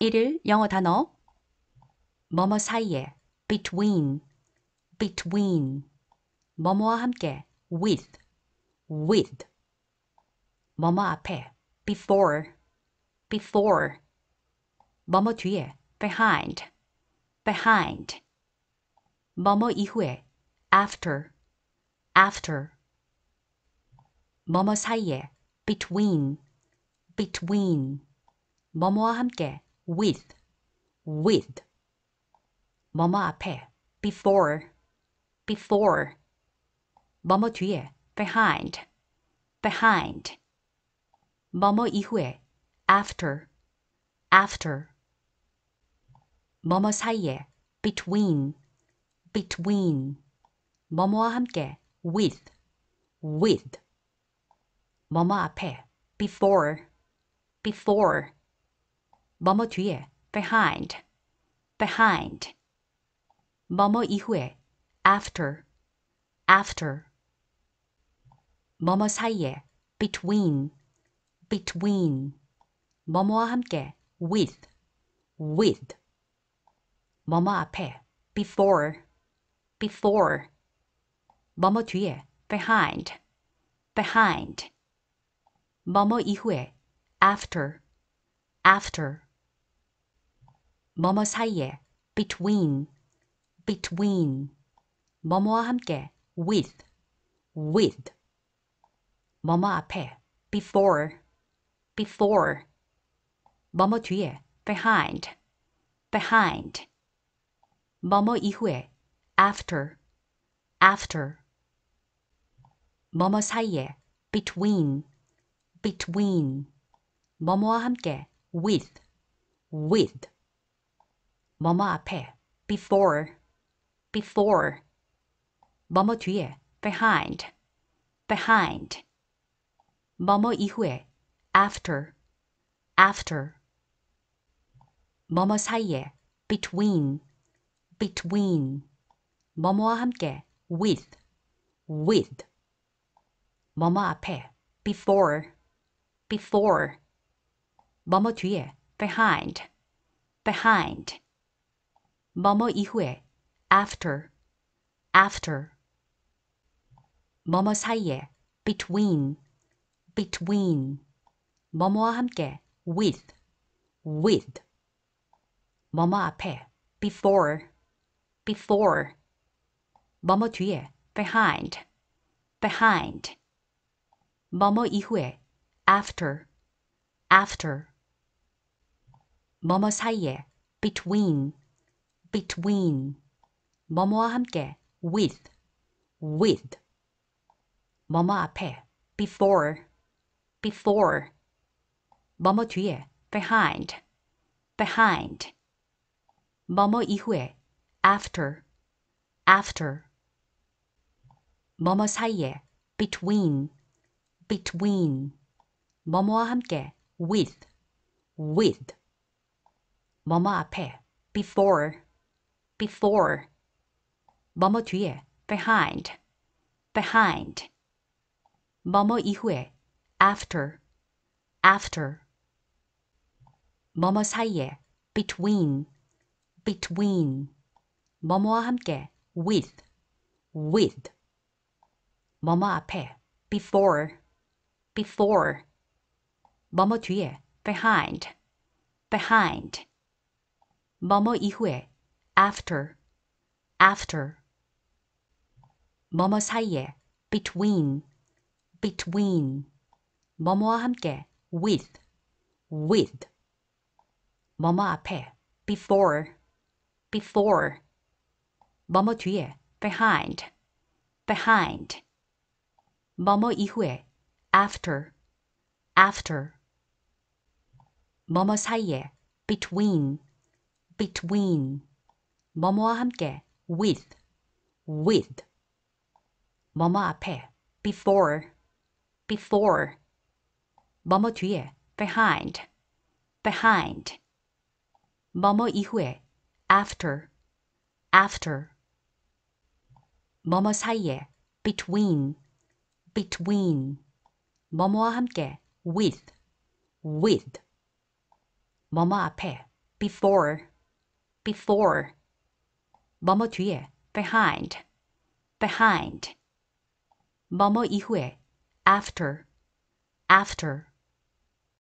1일 영어 단어 뭐뭐 사이에 between, between 뭐뭐와 함께 with, with 뭐뭐 앞에 before, before 뭐뭐 뒤에 behind, behind 뭐뭐 이후에 after, after 뭐뭐 사이에 between, between 뭐뭐와 함께 with with 뭐뭐 앞에 before before 뭐뭐 뒤에 behind behind 뭐뭐 이후에 after after 뭐뭐 사이에 between between 뭐뭐와 함께 with with 뭐뭐 앞에 before before 뭐뭐 뒤에 behind behind 뭐뭐 이후에 after after 뭐뭐 사이에 between between 뭐뭐와 함께 with with 뭐뭐 앞에 before before 뭐뭐 뒤에 behind behind 뭐뭐 이후에 after after 뭐뭐 사이에 between between 뭐뭐와 함께 with with 뭐뭐 앞에 before before 뭐뭐 뒤에 behind behind 뭐뭐 이후에 after after 뭐뭐 사이에 between between 뭐뭐와 함께 with with 뭐뭐 앞에 before before 뭐뭐 뒤에 behind behind 뭐뭐 이후에 after after 뭐뭐 사이에 between between 뭐뭐와 함께 with with 뭐뭐 앞에 before before 뭐뭐 뒤에 behind behind 뭐뭐 이후에 after after 뭐뭐 사이에 between between 뭐뭐와 함께 with with 뭐뭐 앞에 before before 뭐뭐 뒤에 behind behind 뭐뭐 이후에 after after 뭐뭐 사이에 between between 뭐뭐와 함께 with with 뭐뭐 앞에 before before 뭐뭐 뒤에 behind behind 뭐뭐 이후에 after after 뭐뭐 사이에 between between 뭐뭐와 함께 with with 뭐뭐 앞에 before before 뭐뭐 뒤에 behind behind 뭐뭐 이후에 after after 뭐뭐 사이에 between between 뭐뭐와 함께 with with 뭐뭐 앞에 before before 뭐뭐 뒤에 behind behind 뭐뭐 이후에 after, after 뭐뭐 사이에 between, between 뭐뭐와 함께 with, with 뭐뭐 앞에 before, before 뭐뭐 뒤에 behind, behind 뭐뭐 이후에 after, after 뭐뭐 사이에 between, between 뭐뭐와 함께 with, with 뭐뭐 앞에 before, before 뭐뭐 뒤에 behind, behind 뭐뭐 이후에 after, after 뭐뭐 사이에 between, between 뭐뭐와 함께 with, with 뭐뭐 앞에 before, before 뭐뭐 뒤에 behind behind 뭐뭐 이후에 after after